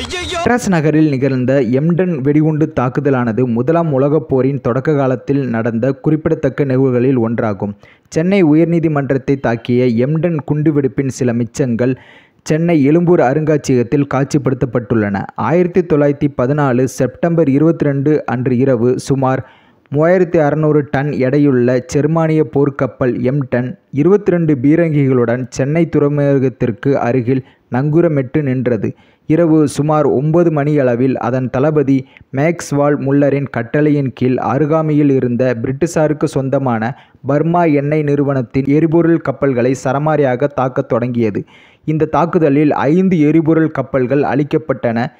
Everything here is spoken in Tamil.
மெட்ராஸ் நகரில் நிகழ்ந்த எம்டன் வெடிகுண்டு தாக்குதலானது முதலாம் உலகப் போரின் தொடக்க காலத்தில் நடந்த குறிப்பிடத்தக்க நிகழ்வுகளில் ஒன்றாகும் சென்னை உயர்நீதிமன்றத்தை தாக்கிய எம்டன் குண்டுவெடிப்பின் சில மிச்சங்கள் சென்னை எழும்பூர் அருங்காட்சியகத்தில் காட்சிப்படுத்தப்பட்டுள்ளன ஆயிரத்தி தொள்ளாயிரத்தி பதினாலு செப்டம்பர் இருபத்தி ரெண்டு அன்று இரவு சுமார் மூவாயிரத்தி அறநூறு டன் எடையுள்ள ஜெர்மானிய போர்க்கப்பல் எம்டன் இருபத்தி ரெண்டு பீரங்கிகளுடன் சென்னை துறைமுகத்திற்கு அருகில் நங்குரமெட்டு நின்றது இரவு சுமார் ஒன்பது மணியளவில் அதன் தளபதி மேக்ஸ்வால் முல்லரின் கட்டளையின் கீழ் அருகாமையில் இருந்த பிரிட்டிஷாருக்கு சொந்தமான பர்மா எண்ணெய் நிறுவனத்தின் எரிபொருள் கப்பல்களை சரமாரியாக தாக்கத் தொடங்கியது இந்த தாக்குதலில் ஐந்து எரிபொருள் கப்பல்கள் அழிக்கப்பட்டன